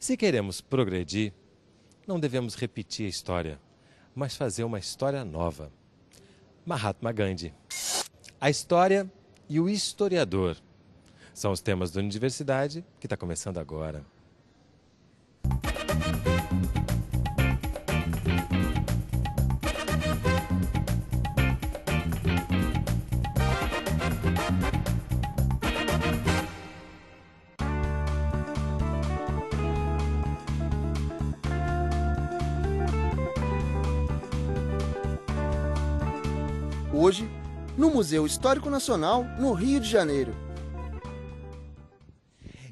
Se queremos progredir, não devemos repetir a história, mas fazer uma história nova. Mahatma Gandhi. A história e o historiador são os temas da universidade que está começando agora. Museu Histórico Nacional, no Rio de Janeiro.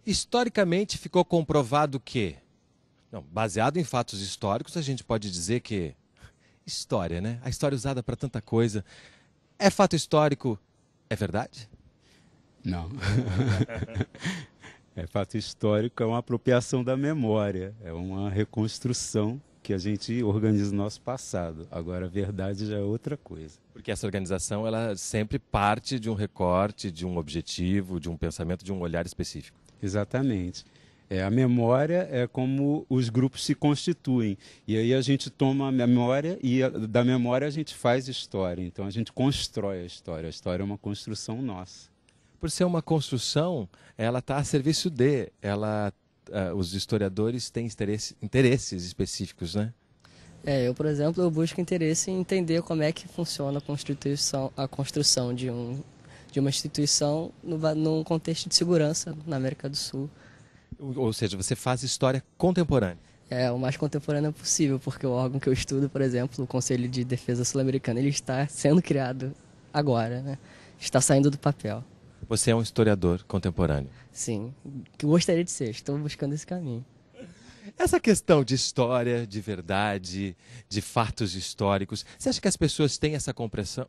Historicamente ficou comprovado que. Não, baseado em fatos históricos, a gente pode dizer que. História, né? A história é usada para tanta coisa. É fato histórico, é verdade? Não. é fato histórico, é uma apropriação da memória, é uma reconstrução que a gente organiza o nosso passado. Agora, a verdade já é outra coisa. Porque essa organização, ela sempre parte de um recorte, de um objetivo, de um pensamento, de um olhar específico. Exatamente. É, a memória é como os grupos se constituem. E aí a gente toma a memória e a, da memória a gente faz história. Então a gente constrói a história. A história é uma construção nossa. Por ser uma construção, ela está a serviço de, ela uh, os historiadores têm interesse, interesses específicos, né? É, eu, por exemplo, eu busco interesse em entender como é que funciona a constituição, a construção de, um, de uma instituição no, num contexto de segurança na América do Sul. Ou seja, você faz história contemporânea. É, o mais contemporânea possível, porque o órgão que eu estudo, por exemplo, o Conselho de Defesa Sul-Americana, ele está sendo criado agora, né? Está saindo do papel. Você é um historiador contemporâneo. Sim, gostaria de ser, estou buscando esse caminho. Essa questão de história, de verdade, de fatos históricos, você acha que as pessoas têm essa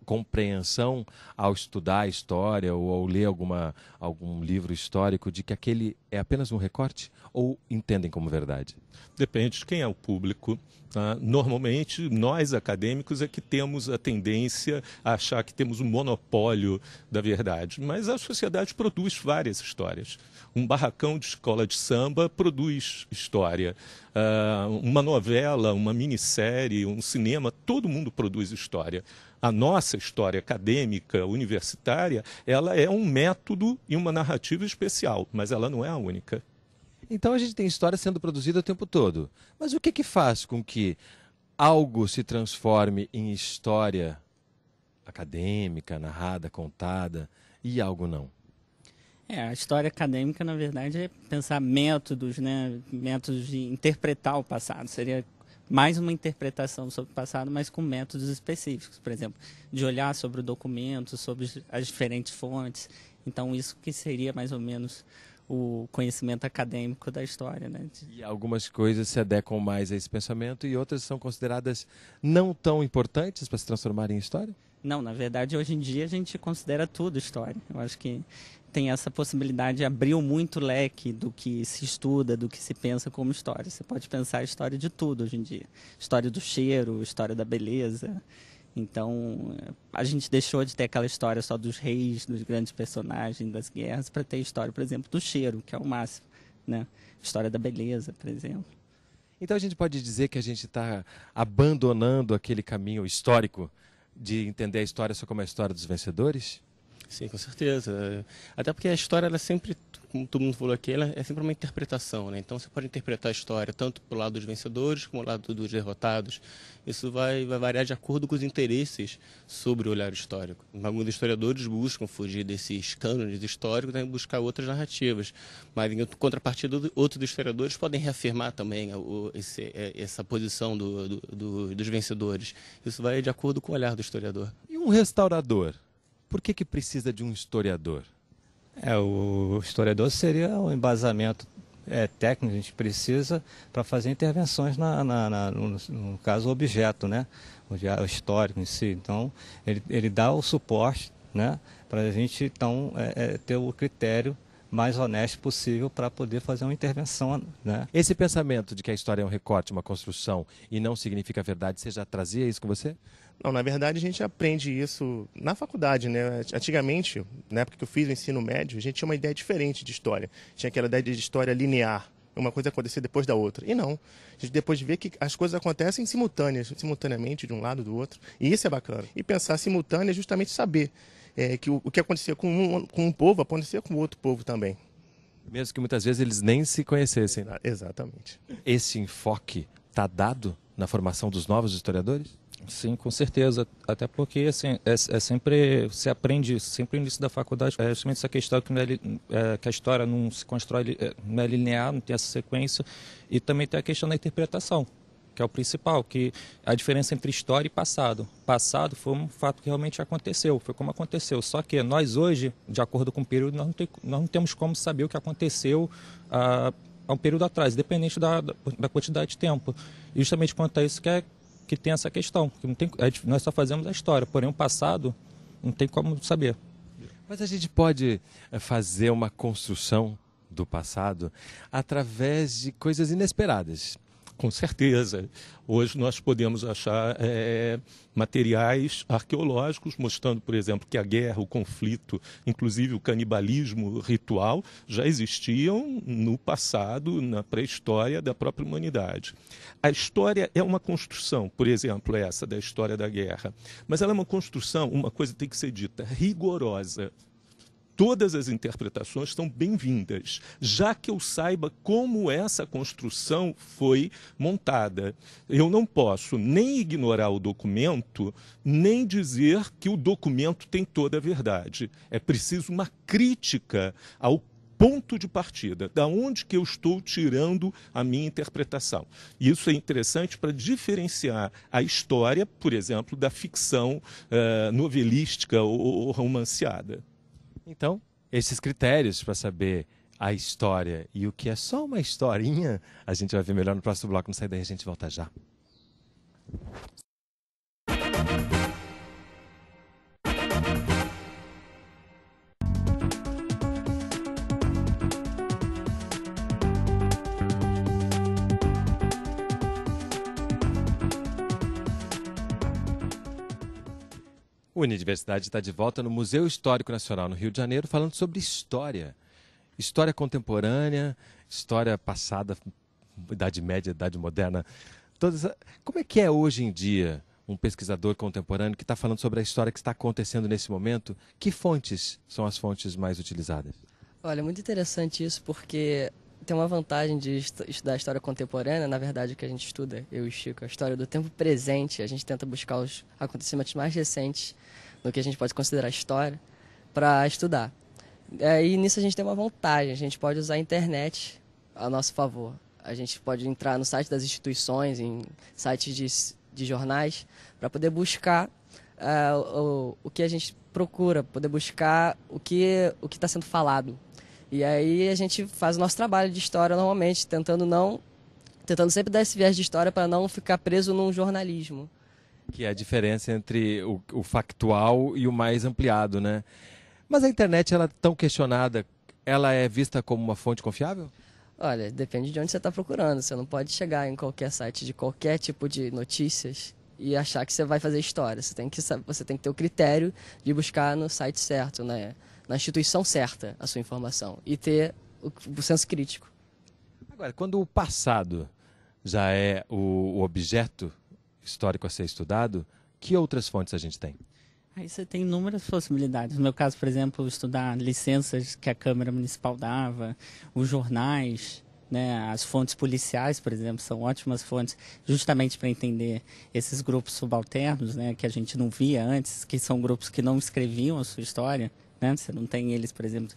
compreensão ao estudar a história ou ao ler alguma, algum livro histórico de que aquele é apenas um recorte ou entendem como verdade? Depende de quem é o público. Tá? Normalmente, nós acadêmicos é que temos a tendência a achar que temos um monopólio da verdade, mas a sociedade produz várias histórias. Um barracão de escola de samba produz história história, ah, uma novela, uma minissérie, um cinema, todo mundo produz história. A nossa história acadêmica, universitária, ela é um método e uma narrativa especial, mas ela não é a única. Então a gente tem história sendo produzida o tempo todo. Mas o que, que faz com que algo se transforme em história acadêmica, narrada, contada, e algo não? É, a história acadêmica, na verdade, é pensar métodos, né? Métodos de interpretar o passado. Seria mais uma interpretação sobre o passado, mas com métodos específicos, por exemplo, de olhar sobre o documento, sobre as diferentes fontes. Então, isso que seria mais ou menos o conhecimento acadêmico da história, né? E algumas coisas se adequam mais a esse pensamento e outras são consideradas não tão importantes para se transformar em história? Não, na verdade, hoje em dia a gente considera tudo história. Eu acho que tem essa possibilidade, abriu muito leque do que se estuda, do que se pensa como história. Você pode pensar a história de tudo hoje em dia. História do cheiro, história da beleza. Então, a gente deixou de ter aquela história só dos reis, dos grandes personagens, das guerras, para ter história, por exemplo, do cheiro, que é o máximo. Né? História da beleza, por exemplo. Então, a gente pode dizer que a gente está abandonando aquele caminho histórico de entender a história só como a história dos vencedores? Sim, com certeza. Até porque a história, ela sempre, como todo mundo falou aqui, ela é sempre uma interpretação, né? Então você pode interpretar a história tanto para o lado dos vencedores como o lado dos derrotados. Isso vai, vai variar de acordo com os interesses sobre o olhar histórico. Alguns historiadores buscam fugir desses cânones históricos né, e buscar outras narrativas. Mas, em contrapartida, outros historiadores podem reafirmar também né, o, esse, é, essa posição do, do, do, dos vencedores. Isso vai de acordo com o olhar do historiador. E um restaurador? Por que, que precisa de um historiador? É, o historiador seria o embasamento é, técnico que a gente precisa para fazer intervenções, na, na, na no, no, caso, objeto, né? o objeto, o histórico em si. Então, ele, ele dá o suporte né? para a gente então, é, é, ter o critério mais honesto possível para poder fazer uma intervenção. Né? Esse pensamento de que a história é um recorte, uma construção, e não significa a verdade, você já trazia isso com você? Não, na verdade a gente aprende isso na faculdade, né? Antigamente, na época que eu fiz o ensino médio, a gente tinha uma ideia diferente de história. Tinha aquela ideia de história linear, uma coisa acontecer depois da outra. E não. A gente depois vê que as coisas acontecem simultâneas, simultaneamente, de um lado do outro. E isso é bacana. E pensar simultânea é justamente saber é, que o, o, que acontecia com um, com um povo acontecia com outro povo também. Mesmo que muitas vezes eles nem se conhecessem. exatamente. Esse enfoque está dado na formação dos novos historiadores? Sim, com certeza. Até porque assim, é, é sempre se aprende sempre no início da faculdade é justamente essa questão que, é, é, que a história não se constrói, é, não é linear, não tem essa sequência e também tem a questão da interpretação que é o principal, que a diferença entre história e passado. Passado foi um fato que realmente aconteceu, foi como aconteceu. Só que nós hoje, de acordo com o período, nós não, tem, nós não temos como saber o que aconteceu ah, há um período atrás, dependente da, da quantidade de tempo. E justamente quanto a isso que é que tem essa questão. Que não tem, nós só fazemos a história, porém o passado não tem como saber. Mas a gente pode eh, fazer uma construção do passado através de coisas inesperadas com certeza. Hoje nós podemos achar é, materiais arqueológicos mostrando, por exemplo, que a guerra, o conflito, inclusive o canibalismo ritual, já existiam no passado, na pré-história da própria humanidade. A história é uma construção, por exemplo, essa da história da guerra, mas ela é uma construção, uma coisa tem que ser dita, rigorosa todas as interpretações são bem-vindas, já que eu saiba como essa construção foi montada. Eu não posso nem ignorar o documento, nem dizer que o documento tem toda a verdade. É preciso uma crítica ao ponto de partida, da onde que eu estou tirando a minha interpretação. Isso é interessante para diferenciar a história, por exemplo, da ficção uh, novelística ou, ou romanceada. Então, esses critérios para saber a história e o que é só uma historinha, a gente vai ver melhor no próximo bloco. Não sai daí, a gente volta já. O Universidade está de volta no Museu Histórico Nacional, no Rio de Janeiro, falando sobre história. História contemporânea, história passada, Idade Média, Idade Moderna. Todas... Como é que é hoje em dia um pesquisador contemporâneo que está falando sobre a história que está acontecendo nesse momento? Que fontes são as fontes mais utilizadas? Olha, muito interessante isso, porque tem uma vantagem de estudar a história contemporânea, na verdade, o que a gente estuda, eu e Chico, é a história do tempo presente. A gente tenta buscar os acontecimentos mais recentes do que a gente pode considerar história para estudar. É, e nisso a gente tem uma vantagem, a gente pode usar a internet a nosso favor. A gente pode entrar no site das instituições, em sites de, de jornais, para poder buscar uh, o, o que a gente procura, poder buscar o que o está sendo falado e aí a gente faz o nosso trabalho de história normalmente, tentando não tentando sempre dar esse viés de história para não ficar preso num jornalismo. Que é a diferença entre o, o, factual e o mais ampliado, né? Mas a internet, ela é tão questionada, ela é vista como uma fonte confiável? Olha, depende de onde você está procurando. Você não pode chegar em qualquer site de qualquer tipo de notícias e achar que você vai fazer história. Você tem que, você tem que ter o critério de buscar no site certo, né? na instituição certa a sua informação e ter o, o senso crítico. Agora, quando o passado já é o, o objeto histórico a ser estudado, que outras fontes a gente tem? Aí você tem inúmeras possibilidades. No meu caso, por exemplo, estudar licenças que a Câmara Municipal dava, os jornais, né, as fontes policiais, por exemplo, são ótimas fontes justamente para entender esses grupos subalternos, né, que a gente não via antes, que são grupos que não escreviam a sua história, né? Você não tem eles, por exemplo,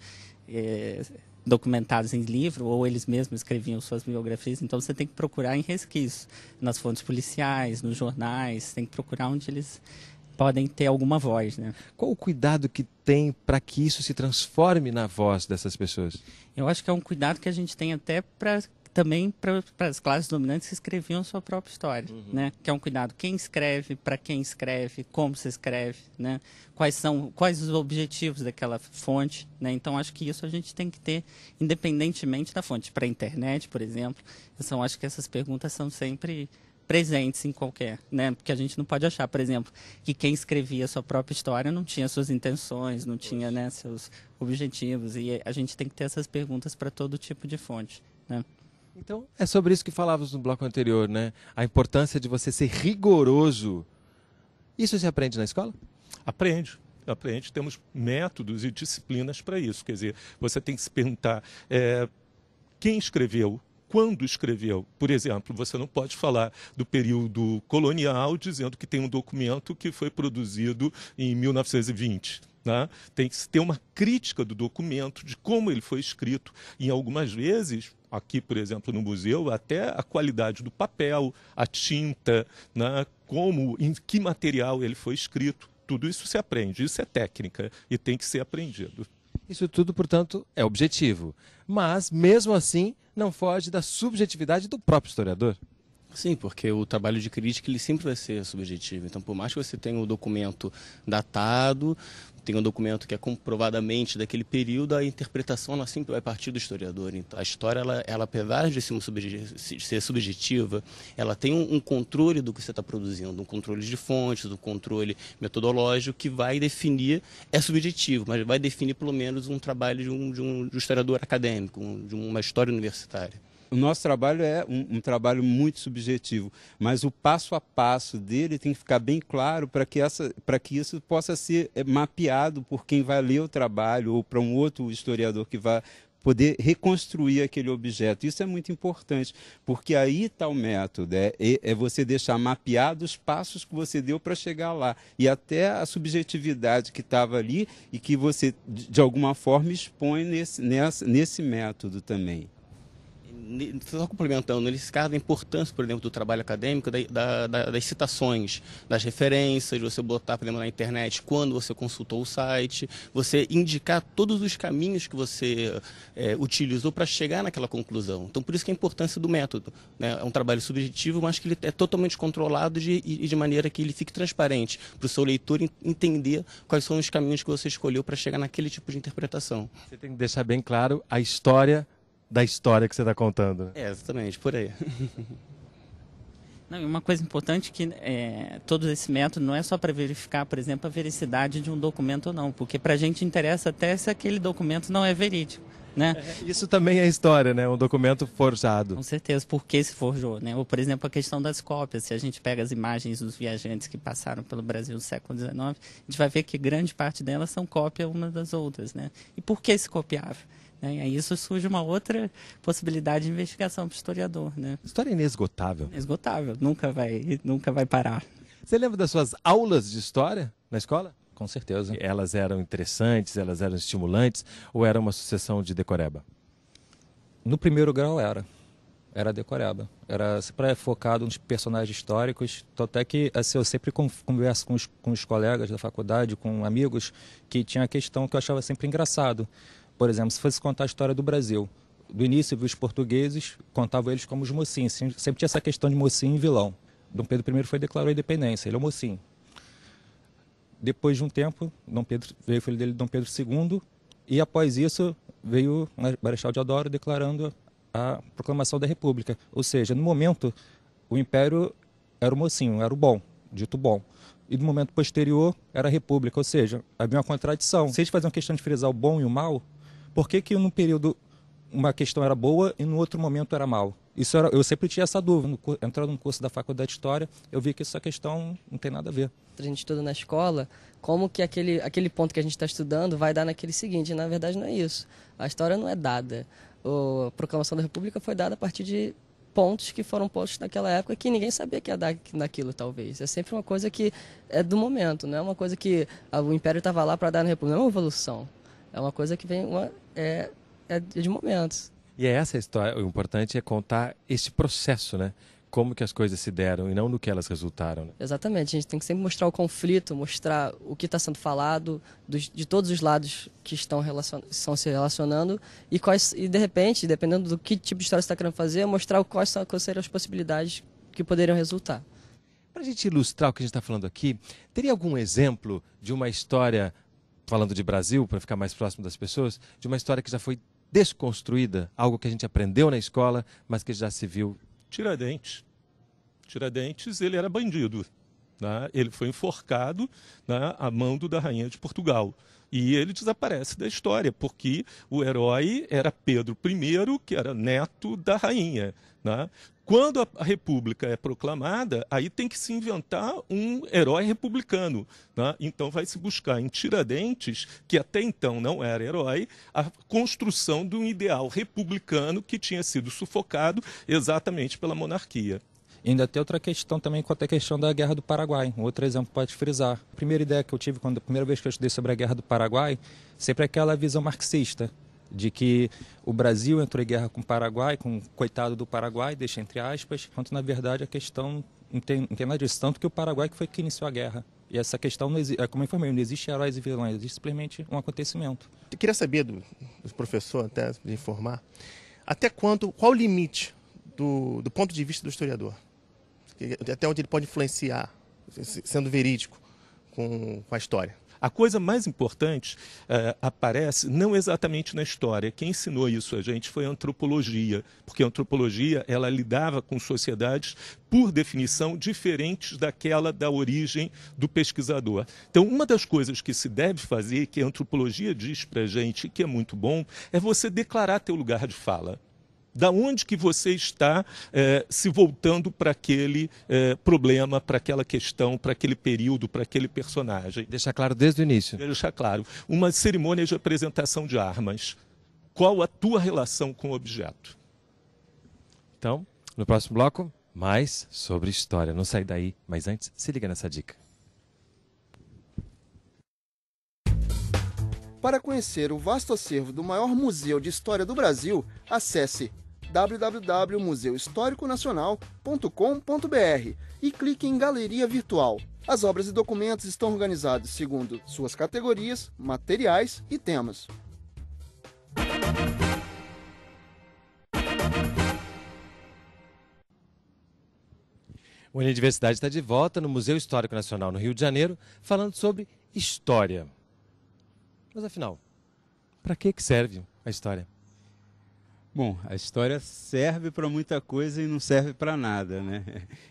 é, documentados em livro, ou eles mesmos escreviam suas biografias, então você tem que procurar em resquícios, nas fontes policiais, nos jornais, tem que procurar onde eles podem ter alguma voz, né? Qual o cuidado que tem para que isso se transforme na voz dessas pessoas? Eu acho que é um cuidado que a gente tem até para também para as classes dominantes que escreviam sua própria história, uhum. né? Que é um cuidado quem escreve, para quem escreve, como se escreve, né? Quais são quais os objetivos daquela fonte, né? Então acho que isso a gente tem que ter independentemente da fonte. Para a internet, por exemplo, eu acho que essas perguntas são sempre presentes em qualquer, né? Porque a gente não pode achar, por exemplo, que quem escrevia sua própria história não tinha suas intenções, não tinha né, seus objetivos. E a gente tem que ter essas perguntas para todo tipo de fonte, né? Então, é sobre isso que falávamos no bloco anterior, né? A importância de você ser rigoroso. Isso se aprende na escola? Aprende aprende, temos métodos e disciplinas para isso. Quer dizer, você tem que se perguntar é, quem escreveu, quando escreveu. Por exemplo, você não pode falar do período colonial dizendo que tem um documento que foi produzido em 1920 né? Tem que ter uma crítica do documento, de como ele foi escrito. E algumas vezes, aqui, por exemplo, no museu, até a qualidade do papel, a tinta, né? como, em que material ele foi escrito. Tudo isso se aprende, isso é técnica e tem que ser aprendido. Isso tudo, portanto, é objetivo. Mas, mesmo assim, não foge da subjetividade do próprio historiador. Sim, porque o trabalho de crítica ele sempre vai ser subjetivo. Então, por mais que você tenha o documento datado, tem um documento que é comprovadamente daquele período, a interpretação ela sempre vai partir do historiador. Então, a história, ela, ela apesar de ser subjetiva, ela tem um, um controle do que você está produzindo, um controle de fontes, um controle metodológico que vai definir, é subjetivo, mas vai definir pelo menos um trabalho de um, de um, historiador acadêmico, um, de uma história universitária o nosso trabalho é um, um, trabalho muito subjetivo, mas o passo a passo dele tem que ficar bem claro para que, que isso possa ser é, mapeado por quem vai ler o trabalho ou para um outro historiador que vai poder reconstruir aquele objeto. Isso é muito importante, porque aí está o método, é, é, é você deixar mapeado os passos que você deu para chegar lá e até a subjetividade que estava ali e que você, de alguma forma, expõe nesse, nessa, nesse método também só complementando, eles cada a importância, por exemplo, do trabalho acadêmico, da, da, das citações, das referências, você botar, por exemplo, na internet quando você consultou o site, você indicar todos os caminhos que você é, utilizou para chegar naquela conclusão. Então, por isso que é a importância do método. Né? É um trabalho subjetivo, mas que ele é totalmente controlado de, e de maneira que ele fique transparente para o seu leitor entender quais são os caminhos que você escolheu para chegar naquele tipo de interpretação. Você tem que deixar bem claro a história da história que você está contando. Né? É, exatamente, por aí. Não, uma coisa importante é que é, todo esse método não é só para verificar, por exemplo, a veracidade de um documento ou não, porque para a gente interessa até se aquele documento não é verídico. Né? É, isso também é história, né? Um documento forjado. Com certeza, porque se forjou, né? Ou, por exemplo, a questão das cópias. Se a gente pega as imagens dos viajantes que passaram pelo Brasil no século XIX, a gente vai ver que grande parte delas são cópia uma das outras, né? E por que se copiava? Né? E aí isso surge uma outra possibilidade de investigação para o historiador. Né? História inesgotável. Inesgotável, nunca vai, nunca vai parar. Você lembra das suas aulas de história na escola? Com certeza. Elas eram interessantes, elas eram estimulantes ou era uma sucessão de decoreba? No primeiro grau era era decoreba. Era sempre focado nos personagens históricos. até que assim, eu sempre converso com os, com os colegas da faculdade, com amigos, que tinha a questão que eu achava sempre engraçado. Por exemplo, se fosse contar a história do Brasil, do início os portugueses contavam eles como os mocinhos, sempre tinha essa questão de mocinho e vilão. Dom Pedro I foi declarou a independência, ele é o mocinho. Depois de um tempo, Dom Pedro veio o filho dele, Dom Pedro II, e após isso veio o Marechal de Adoro declarando a proclamação da República. Ou seja, no momento, o Império era o mocinho, era o bom, dito bom. E no momento posterior, era a República, ou seja, havia uma contradição. Se eles faziam questão de frisar o bom e o mal, por que, que num período uma questão era boa e no outro momento era mal? Isso era, eu sempre tinha essa dúvida. Entrando no curso da Faculdade de História, eu vi que essa questão não tem nada a ver. A gente estuda na escola, como que aquele, aquele ponto que a gente está estudando vai dar naquele seguinte? Na verdade, não é isso. A história não é dada. O, a proclamação da República foi dada a partir de pontos que foram postos naquela época que ninguém sabia que ia dar naquilo, talvez. É sempre uma coisa que é do momento, não é uma coisa que a, ah, o Império estava lá para dar na República. Não é uma evolução. É uma coisa que vem uma é, é de momentos. E é essa a história, o importante é contar este processo, né? Como que as coisas se deram e não no que elas resultaram. Né? Exatamente, a gente tem que sempre mostrar o conflito, mostrar o que está sendo falado, dos, de todos os lados que estão, relacion, estão se relacionando e quais e de repente, dependendo do que tipo de história você está querendo fazer, mostrar quais, são, quais seriam as possibilidades que poderiam resultar. Para a gente ilustrar o que a gente está falando aqui, teria algum exemplo de uma história falando de Brasil, para ficar mais próximo das pessoas, de uma história que já foi desconstruída, algo que a gente aprendeu na escola, mas que já se viu. Tiradentes. Tiradentes, ele era bandido. Né? Ele foi enforcado né, à mão do da Rainha de Portugal. E ele desaparece da história, porque o herói era Pedro I, que era neto da rainha. Né? Quando a República é proclamada, aí tem que se inventar um herói republicano. Né? Então vai se buscar em Tiradentes, que até então não era herói, a construção de um ideal republicano que tinha sido sufocado exatamente pela monarquia. E ainda tem outra questão também quanto à questão da Guerra do Paraguai, outro exemplo pode frisar. A primeira ideia que eu tive quando a primeira vez que eu estudei sobre a Guerra do Paraguai, sempre é aquela visão marxista de que o Brasil entrou em guerra com o Paraguai, com o coitado do Paraguai, deixa entre aspas, quanto na verdade a questão tem nada disso, tanto que o Paraguai que foi que iniciou a guerra. E essa questão, não existe, é, como eu informei, não existe heróis e vilões, existe simplesmente um acontecimento. Eu queria saber do, do professor, até de informar, até quando, qual o limite do, do ponto de vista do historiador? até onde ele pode influenciar, sendo verídico com, com a história. A coisa mais importante uh, aparece não exatamente na história. Quem ensinou isso a gente foi a antropologia, porque a antropologia ela lidava com sociedades por definição diferentes daquela da origem do pesquisador. Então, uma das coisas que se deve fazer, que a antropologia diz para a gente que é muito bom, é você declarar teu lugar de fala. Da onde que você está eh, se voltando para aquele eh, problema, para aquela questão, para aquele período, para aquele personagem? Deixar claro desde o início. Deixar claro. Uma cerimônia de apresentação de armas. Qual a tua relação com o objeto? Então, no próximo bloco, mais sobre história. Não sai daí, mas antes, se liga nessa dica. Para conhecer o vasto acervo do maior museu de história do Brasil, acesse www.museuhistoriconacional.com.br e clique em Galeria Virtual. As obras e documentos estão organizados segundo suas categorias, materiais e temas. O Universidade está de volta no Museu Histórico Nacional no Rio de Janeiro, falando sobre história. Mas afinal, para que serve a história? Bom, a história serve para muita coisa e não serve para nada, né?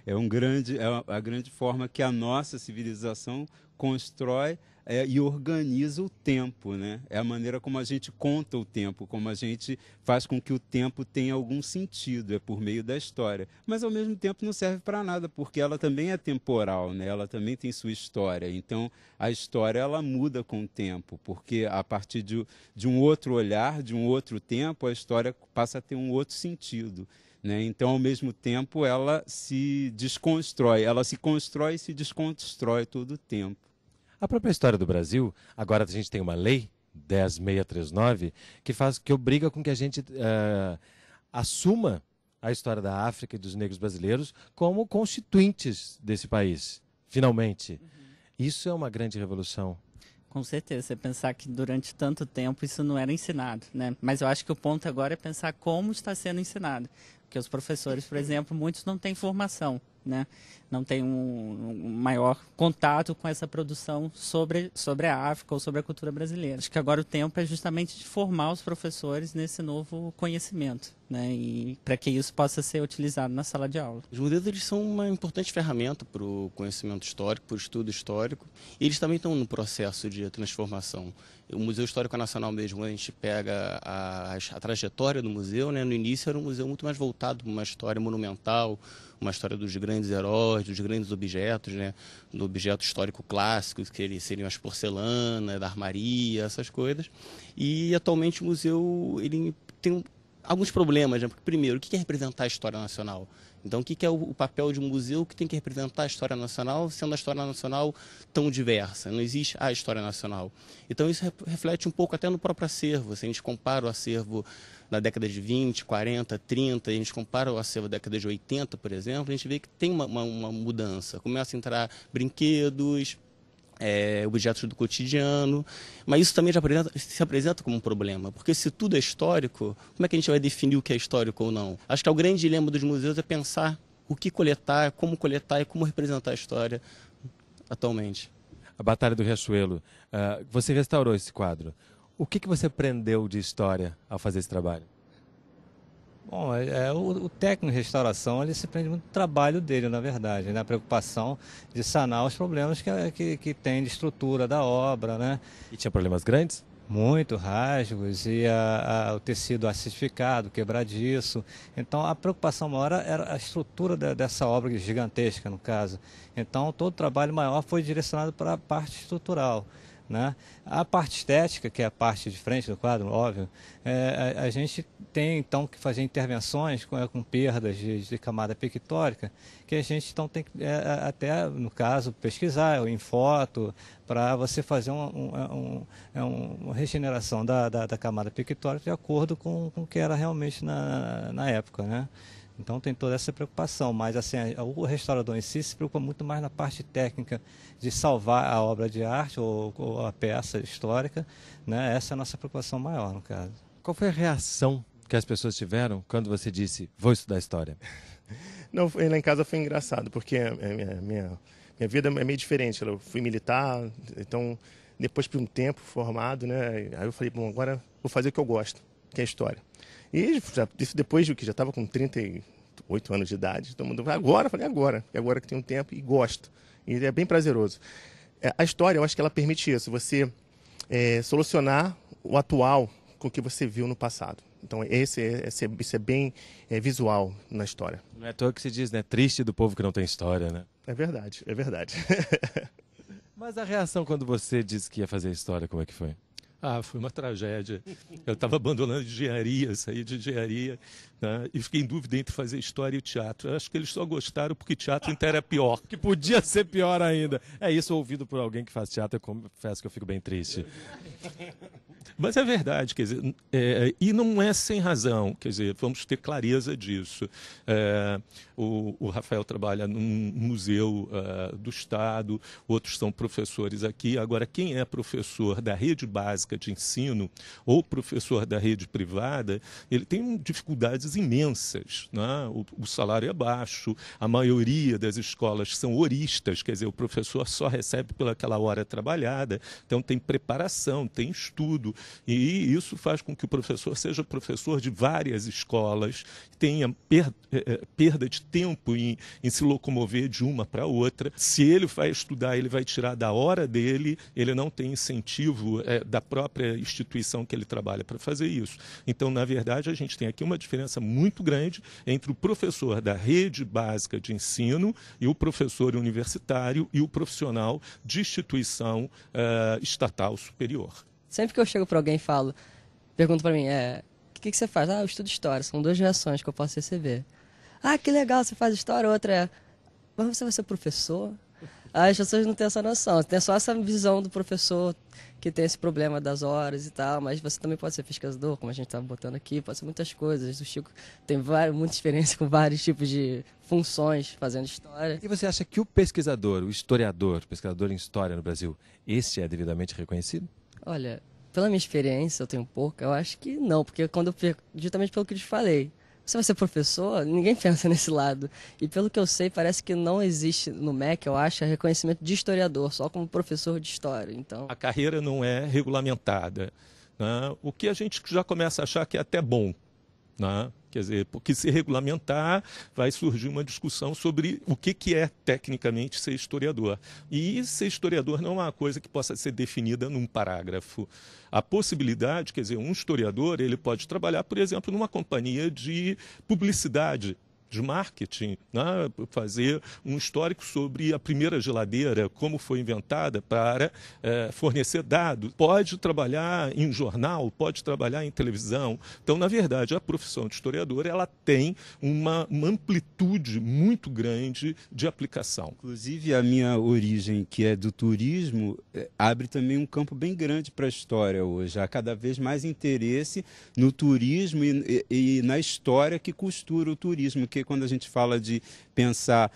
É um grande, é a grande forma que a nossa civilização constrói é, e organiza o tempo, né? É a maneira como a gente conta o tempo, como a gente faz com que o tempo tenha algum sentido, é por meio da história. Mas ao mesmo tempo não serve para nada, porque ela também é temporal, né? Ela também tem sua história. Então a história ela muda com o tempo, porque a partir de, de um outro olhar, de um outro tempo, a história passa a ter um outro sentido. Né? Então, ao mesmo tempo, ela se desconstrói, ela se constrói e se desconstrói todo o tempo. A própria história do Brasil, agora a gente tem uma lei, 10639, que faz que obriga com que a gente uh, assuma a história da África e dos negros brasileiros como constituintes desse país, finalmente. Uhum. Isso é uma grande revolução. Com certeza, você pensar que durante tanto tempo isso não era ensinado, né? Mas eu acho que o ponto agora é pensar como está sendo ensinado. Porque os professores, por exemplo, muitos não têm formação né? não tem um, um, maior contato com essa produção sobre, sobre a África ou sobre a cultura brasileira. Acho que agora o tempo é justamente de formar os professores nesse novo conhecimento, né? E para que isso possa ser utilizado na sala de aula. Os modelos eles são uma importante ferramenta para o conhecimento histórico, para o estudo histórico. E eles também estão no processo de transformação. O Museu Histórico Nacional mesmo, a gente pega a, a trajetória do museu, né? No início era um museu muito mais voltado para uma história monumental uma história dos grandes heróis, dos grandes objetos, né? do objeto histórico clássico, que seriam as porcelanas, da armaria, essas coisas. E atualmente o museu ele tem alguns problemas, né? Porque, primeiro, o que é representar a história nacional? Então, o que, é o papel de um museu que tem que representar a história nacional, sendo a história nacional tão diversa? Não existe a história nacional. Então, isso reflete um pouco até no próprio acervo. Se a gente compara o acervo da década de 20, 40, 30, a gente compara o acervo da década de 80, por exemplo, a gente vê que tem uma, uma, uma mudança. Começa a entrar brinquedos, é, objetos do cotidiano, mas isso também já apresenta, se apresenta como um problema, porque se tudo é histórico, como é que a gente vai definir o que é histórico ou não? Acho que é o grande dilema dos museus é pensar o que coletar, como coletar e como representar a história atualmente. A Batalha do Riachuelo, uh, você restaurou esse quadro. O que, que você aprendeu de história ao fazer esse trabalho? Bom, é, é, o, o, técnico de restauração ele se prende muito do trabalho dele, na verdade, na né? preocupação de sanar os problemas que, é, que, que, tem de estrutura da obra, né? E tinha problemas grandes? Muito, rasgos e a, a, o tecido acidificado, quebradiço. Então, a preocupação maior era a estrutura de, dessa obra é gigantesca, no caso. Então, todo o trabalho maior foi direcionado para a parte estrutural. Né? A parte estética, que é a parte de frente do quadro, óbvio, é, a, a, gente tem então que fazer intervenções com, é, com perdas de, de, camada pictórica, que a gente então tem que é, até, no caso, pesquisar em foto, para você fazer uma, um, é, é, um, uma regeneração da, da, da, camada pictórica de acordo com, com o que era realmente na, na época. Né? Então tem toda essa preocupação, mas assim, o restaurador em si se preocupa muito mais na parte técnica de salvar a obra de arte ou, ou a peça histórica, né? Essa é a nossa preocupação maior, no caso. Qual foi a reação que as pessoas tiveram quando você disse, vou estudar História? Não, lá em casa foi engraçado, porque minha, é, é, é, minha, minha vida é meio diferente. Eu fui militar, então depois por um tempo formado, né? Aí eu falei, bom, agora vou fazer o que eu gosto, que é História. E já, isso depois de que já estava com 38 anos de idade. Todo então, mundo, agora, falei, agora. E agora que tem um tempo e gosto. E é bem prazeroso. É, a história, eu acho que ela permite isso. Você é, solucionar o atual com o que você viu no passado. Então, esse, é, esse, é, isso é bem é, visual na história. Não é à toa que se diz, né? Triste do povo que não tem história, né? É verdade, é verdade. Mas a reação quando você disse que ia fazer história, como é que foi? Ah, foi uma tragédia. Eu estava abandonando engenharia, saí de engenharia, né? e fiquei em dúvida entre fazer história e teatro. Eu acho que eles só gostaram porque teatro inteiro é pior. que podia ser pior ainda. É isso ouvido por alguém que faz teatro, eu confesso que eu fico bem triste. Mas é verdade, quer dizer, é, é, e não é sem razão, quer dizer, vamos ter clareza disso. É, o, o, Rafael trabalha num museu uh, do Estado, outros são professores aqui. Agora, quem é professor da rede básica de ensino ou professor da rede privada, ele tem dificuldades imensas. Né? O, o salário é baixo, a maioria das escolas são horistas, quer dizer, o professor só recebe pelaquela hora trabalhada, então tem preparação, tem estudo e isso faz com que o professor seja professor de várias escolas, tenha é, é, perda de tempo em, em se locomover de uma para outra. Se ele vai estudar, ele vai tirar da hora dele, ele não tem incentivo é, da própria instituição que ele trabalha para fazer isso. Então, na verdade, a gente tem aqui uma diferença muito grande entre o professor da rede básica de ensino e o professor universitário e o profissional de instituição uh, estatal superior. Sempre que eu chego para alguém e falo, pergunto para mim, é, o que, que você faz? Ah, eu estudo história. São duas reações que eu posso receber. Ah, que legal, você faz história. Outra é, mas você vai ser professor? As pessoas não têm essa noção. Tem só essa visão do professor que tem esse problema das horas e tal, mas você também pode ser pesquisador, como a gente estava tá botando aqui, pode ser muitas coisas. O Chico tem várias, muita experiência com vários tipos de funções fazendo história. E você acha que o pesquisador, o historiador, pesquisador em história no Brasil, esse é devidamente reconhecido? Olha, pela minha experiência, eu tenho pouca, eu acho que não, porque quando eu perco, justamente pelo que eu te falei, você vai ser professor, ninguém pensa nesse lado. E pelo que eu sei, parece que não existe no MEC, eu acho, é reconhecimento de historiador, só como professor de história. Então A carreira não é regulamentada. Né? O que a gente já começa a achar que é até bom. Né? Quer dizer, porque se regulamentar, vai surgir uma discussão sobre o que, que é tecnicamente ser historiador. E ser historiador não é uma coisa que possa ser definida num parágrafo. A possibilidade, quer dizer, um historiador ele pode trabalhar, por exemplo, numa companhia de publicidade de marketing, né? fazer um histórico sobre a primeira geladeira, como foi inventada para é, fornecer dados. Pode trabalhar em jornal, pode trabalhar em televisão. Então, na verdade, a profissão de historiador ela tem uma, uma amplitude muito grande de aplicação. Inclusive, a minha origem, que é do turismo, eh, abre também um campo bem grande para a história hoje. Há cada vez mais interesse no turismo e, e, e na história que costura o turismo, que porque quando a gente fala de pensar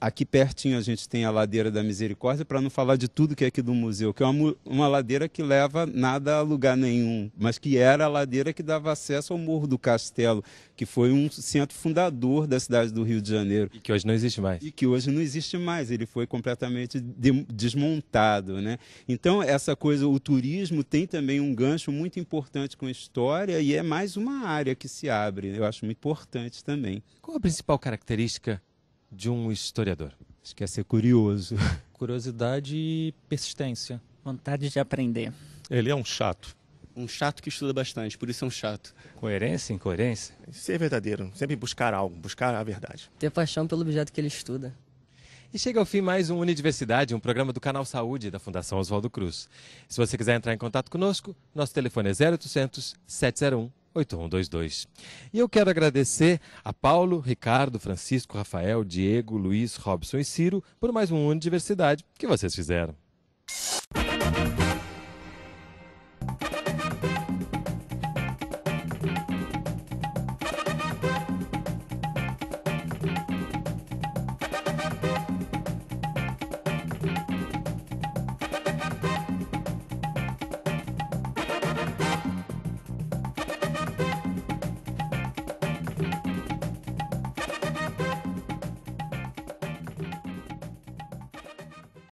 aqui pertinho a gente tem a Ladeira da Misericórdia, para não falar de tudo que é aqui do museu, que é uma, uma ladeira que leva nada a lugar nenhum, mas que era a ladeira que dava acesso ao Morro do Castelo, que foi um centro fundador da cidade do Rio de Janeiro. E que hoje não existe mais. E que hoje não existe mais, ele foi completamente de, desmontado. Né? Então, essa coisa, o turismo tem também um gancho muito importante com a história e é mais uma área que se abre, eu acho muito importante também. Qual a principal característica de um historiador? Acho que é ser curioso. Curiosidade e persistência. Vontade de aprender. Ele é um chato. Um chato que estuda bastante, por isso é um chato. Coerência, incoerência? Ser verdadeiro, sempre buscar algo, buscar a verdade. Ter paixão pelo objeto que ele estuda. E chega ao fim mais um universidade, um programa do Canal Saúde da Fundação Oswaldo Cruz. Se você quiser entrar em contato conosco, nosso telefone é 0800 701 8122. E eu quero agradecer a Paulo, Ricardo, Francisco, Rafael, Diego, Luiz, Robson e Ciro por mais um universidade que vocês fizeram.